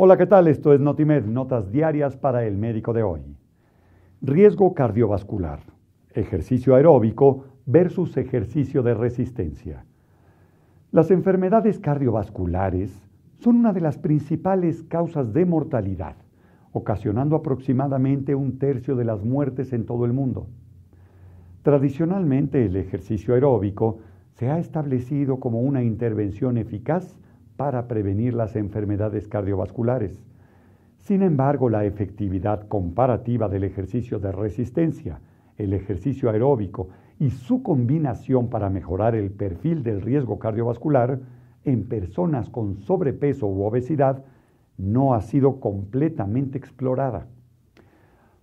Hola, ¿qué tal? Esto es Notimed, notas diarias para el médico de hoy. Riesgo cardiovascular, ejercicio aeróbico versus ejercicio de resistencia. Las enfermedades cardiovasculares son una de las principales causas de mortalidad, ocasionando aproximadamente un tercio de las muertes en todo el mundo. Tradicionalmente el ejercicio aeróbico se ha establecido como una intervención eficaz para prevenir las enfermedades cardiovasculares. Sin embargo, la efectividad comparativa del ejercicio de resistencia, el ejercicio aeróbico y su combinación para mejorar el perfil del riesgo cardiovascular en personas con sobrepeso u obesidad no ha sido completamente explorada.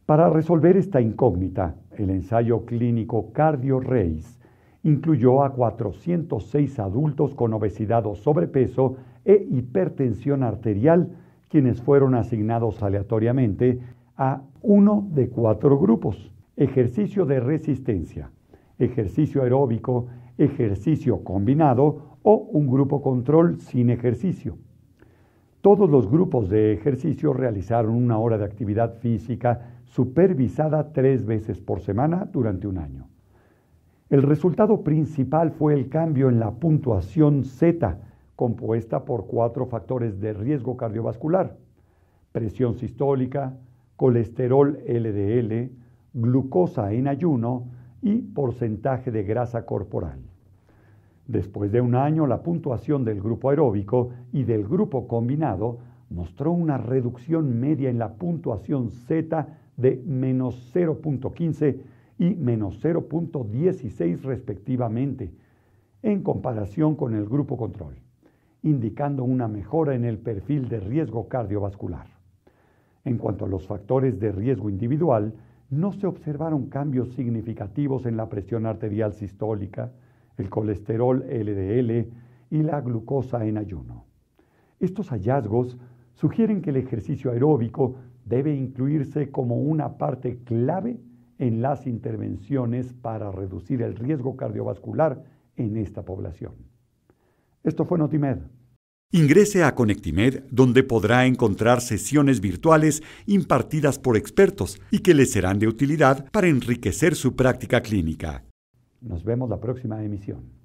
Para resolver esta incógnita, el ensayo clínico CardioRace incluyó a 406 adultos con obesidad o sobrepeso e hipertensión arterial, quienes fueron asignados aleatoriamente a uno de cuatro grupos. Ejercicio de resistencia, ejercicio aeróbico, ejercicio combinado o un grupo control sin ejercicio. Todos los grupos de ejercicio realizaron una hora de actividad física supervisada tres veces por semana durante un año. El resultado principal fue el cambio en la puntuación Z, compuesta por cuatro factores de riesgo cardiovascular, presión sistólica, colesterol LDL, glucosa en ayuno y porcentaje de grasa corporal. Después de un año, la puntuación del grupo aeróbico y del grupo combinado mostró una reducción media en la puntuación Z de menos 0.15 y menos 0.16 respectivamente, en comparación con el grupo control, indicando una mejora en el perfil de riesgo cardiovascular. En cuanto a los factores de riesgo individual, no se observaron cambios significativos en la presión arterial sistólica, el colesterol LDL y la glucosa en ayuno. Estos hallazgos sugieren que el ejercicio aeróbico debe incluirse como una parte clave en las intervenciones para reducir el riesgo cardiovascular en esta población. Esto fue Notimed. Ingrese a Conectimed, donde podrá encontrar sesiones virtuales impartidas por expertos y que le serán de utilidad para enriquecer su práctica clínica. Nos vemos la próxima emisión.